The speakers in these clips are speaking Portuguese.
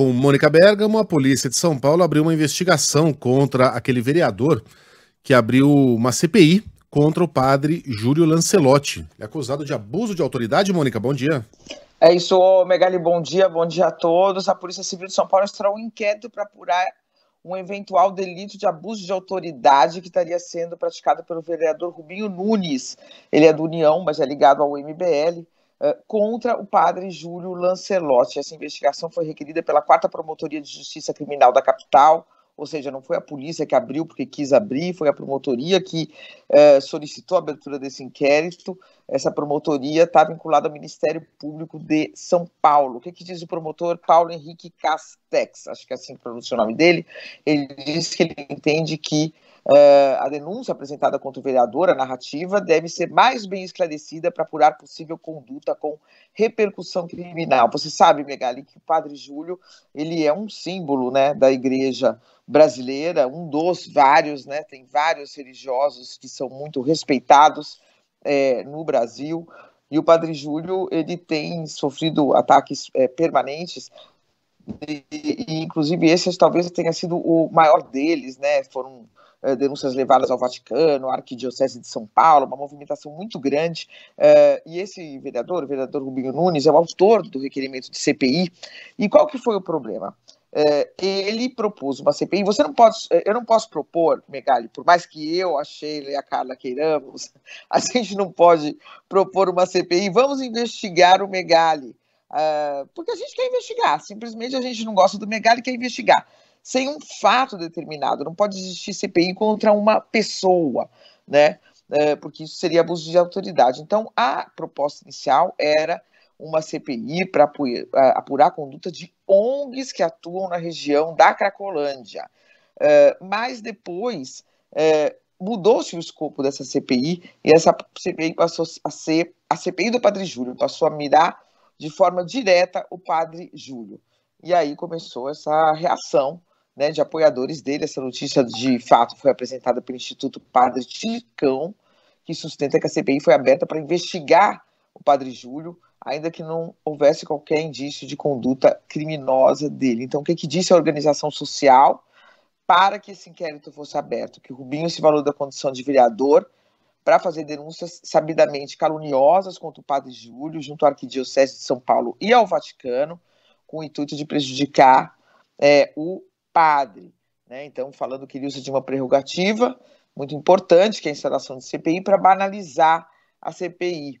Com Mônica Bergamo, a polícia de São Paulo abriu uma investigação contra aquele vereador que abriu uma CPI contra o padre Júlio Lancelotti. é acusado de abuso de autoridade. Mônica, bom dia. É isso, Megali, bom dia, bom dia a todos. A Polícia Civil de São Paulo estourou um inquérito para apurar um eventual delito de abuso de autoridade que estaria sendo praticado pelo vereador Rubinho Nunes. Ele é do União, mas é ligado ao MBL. Eh, contra o padre Júlio Lancelotti. Essa investigação foi requerida pela quarta Promotoria de Justiça Criminal da capital, ou seja, não foi a polícia que abriu porque quis abrir, foi a promotoria que eh, solicitou a abertura desse inquérito. Essa promotoria está vinculada ao Ministério Público de São Paulo. O que, que diz o promotor Paulo Henrique Castex? Acho que é assim que pronuncia o nome dele. Ele diz que ele entende que Uh, a denúncia apresentada contra o vereador, a narrativa, deve ser mais bem esclarecida para apurar possível conduta com repercussão criminal. Você sabe, Megali, que o Padre Júlio ele é um símbolo né, da igreja brasileira, um dos vários, né, tem vários religiosos que são muito respeitados é, no Brasil. E o Padre Júlio ele tem sofrido ataques é, permanentes e, e, inclusive esse talvez tenha sido o maior deles, né? Foram eh, denúncias levadas ao Vaticano, à Arquidiocese de São Paulo, uma movimentação muito grande. Uh, e esse vereador, o vereador Rubinho Nunes, é o autor do requerimento de CPI. E qual que foi o problema? Uh, ele propôs uma CPI. Você não pode, eu não posso propor, Megali, por mais que eu, a Sheila e né, a Carla queiramos, a gente não pode propor uma CPI. Vamos investigar o Megali. Uh, porque a gente quer investigar, simplesmente a gente não gosta do Megali e quer investigar sem um fato determinado. Não pode existir CPI contra uma pessoa, né? É, porque isso seria abuso de autoridade. Então, a proposta inicial era uma CPI para apurar a conduta de ONGs que atuam na região da Cracolândia. É, mas depois é, mudou-se o escopo dessa CPI e essa CPI passou a ser a CPI do Padre Júlio, passou a mirar de forma direta o Padre Júlio. E aí começou essa reação né, de apoiadores dele. Essa notícia, de fato, foi apresentada pelo Instituto Padre Ticão, que sustenta que a CPI foi aberta para investigar o Padre Júlio, ainda que não houvesse qualquer indício de conduta criminosa dele. Então, o que, que disse a organização social para que esse inquérito fosse aberto? Que o Rubinho se valou da condição de vereador para fazer denúncias sabidamente caluniosas contra o Padre Júlio, junto ao Arquidiocese de São Paulo e ao Vaticano, com o intuito de prejudicar é, o padre. Né? Então, falando que ele usa de uma prerrogativa muito importante, que é a instalação de CPI, para banalizar a CPI.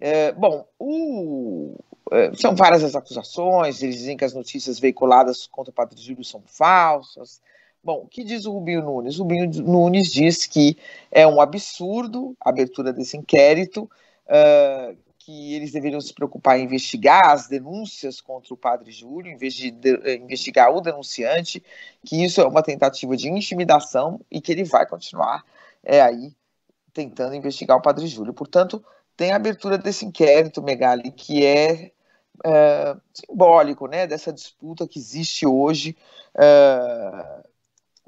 É, bom, o, é, são várias as acusações, eles dizem que as notícias veiculadas contra o Padre Júlio são falsas. Bom, o que diz o Rubinho Nunes? O Rubinho Nunes diz que é um absurdo a abertura desse inquérito, uh, que eles deveriam se preocupar em investigar as denúncias contra o padre Júlio, em vez de, de eh, investigar o denunciante, que isso é uma tentativa de intimidação e que ele vai continuar é, aí tentando investigar o padre Júlio. Portanto, tem a abertura desse inquérito, Megali, que é, é simbólico né, dessa disputa que existe hoje é,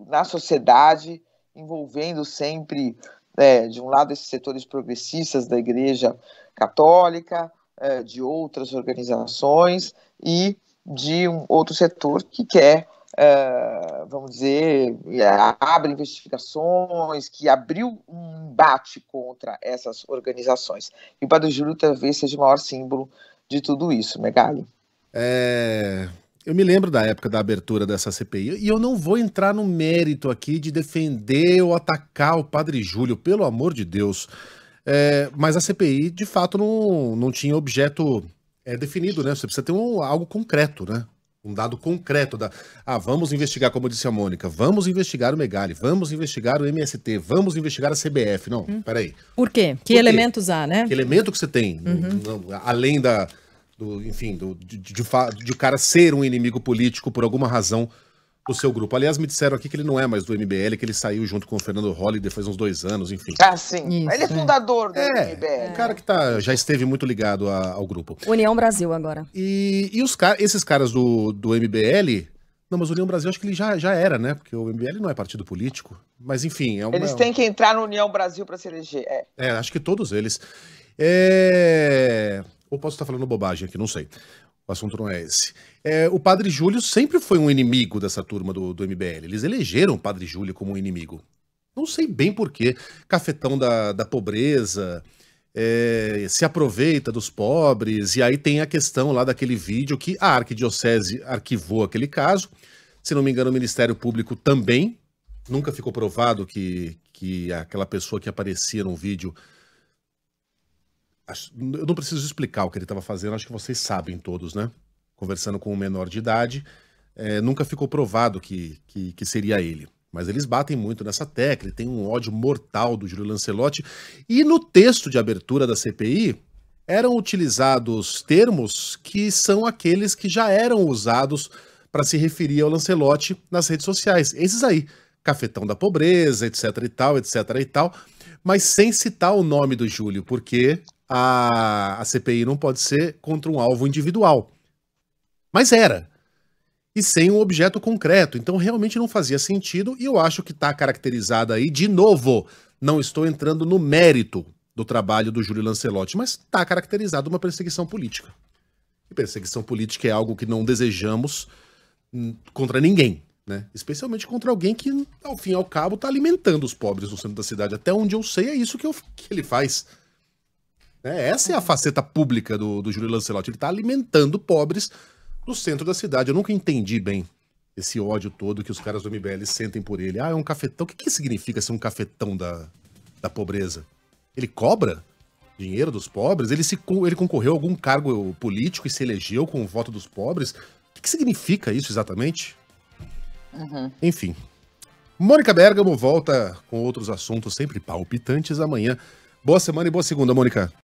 na sociedade, envolvendo sempre é, de um lado, esses setores progressistas da Igreja Católica, é, de outras organizações, e de um outro setor que quer, é, vamos dizer, é, abre investigações, que abriu um embate contra essas organizações. E o Padre Júlio talvez seja o maior símbolo de tudo isso, Megali. Né, é, eu me lembro da época da abertura dessa CPI, e eu não vou entrar no mérito aqui de defender ou atacar o padre Júlio, pelo amor de Deus. É, mas a CPI, de fato, não, não tinha objeto é, definido, né? Você precisa ter um, algo concreto, né? Um dado concreto da. Ah, vamos investigar, como disse a Mônica, vamos investigar o Megali, vamos investigar o MST, vamos investigar a CBF. Não, hum. peraí. Por quê? Que Por elementos há, né? Que elemento que você tem? Uhum. além da do enfim, do, de, de, de o cara ser um inimigo político por alguma razão do seu grupo. Aliás, me disseram aqui que ele não é mais do MBL, que ele saiu junto com o Fernando Holliday faz uns dois anos, enfim. Ah, sim. Isso, ele é, é. fundador é. do MBL. É, um né? cara que tá, já esteve muito ligado a, ao grupo. União Brasil agora. E, e os, esses caras do, do MBL, não, mas União Brasil acho que ele já, já era, né? Porque o MBL não é partido político. Mas enfim, é uma... Eles é têm que entrar no União Brasil para se eleger. É. é, acho que todos eles. É... Ou posso estar falando bobagem aqui, não sei. O assunto não é esse. É, o Padre Júlio sempre foi um inimigo dessa turma do, do MBL. Eles elegeram o Padre Júlio como um inimigo. Não sei bem porquê. Cafetão da, da pobreza, é, se aproveita dos pobres. E aí tem a questão lá daquele vídeo que a arquidiocese arquivou aquele caso. Se não me engano, o Ministério Público também. Nunca ficou provado que, que aquela pessoa que aparecia no vídeo eu não preciso explicar o que ele estava fazendo, acho que vocês sabem todos, né? Conversando com um menor de idade, é, nunca ficou provado que, que, que, seria ele. Mas eles batem muito nessa tecla, tem um ódio mortal do Júlio Lancelotti. E no texto de abertura da CPI, eram utilizados termos que são aqueles que já eram usados para se referir ao Lancelotti nas redes sociais. Esses aí, cafetão da pobreza, etc e tal, etc e tal, mas sem citar o nome do Júlio, porque a, a CPI não pode ser contra um alvo individual. Mas era. E sem um objeto concreto. Então realmente não fazia sentido e eu acho que está caracterizada aí, de novo, não estou entrando no mérito do trabalho do Júlio Lancelotti, mas está caracterizada uma perseguição política. E perseguição política é algo que não desejamos hum, contra ninguém, né? Especialmente contra alguém que, ao fim e ao cabo, está alimentando os pobres no centro da cidade. Até onde eu sei, é isso que, eu, que ele faz. É, essa é a faceta pública do, do Júlio Lancelotti. Ele está alimentando pobres no centro da cidade. Eu nunca entendi bem esse ódio todo que os caras do MBL sentem por ele. Ah, é um cafetão. O que, que significa ser um cafetão da, da pobreza? Ele cobra dinheiro dos pobres? Ele, se, ele concorreu a algum cargo político e se elegeu com o voto dos pobres? O que, que significa isso exatamente? Uhum. Enfim. Mônica Bergamo volta com outros assuntos sempre palpitantes amanhã. Boa semana e boa segunda, Mônica.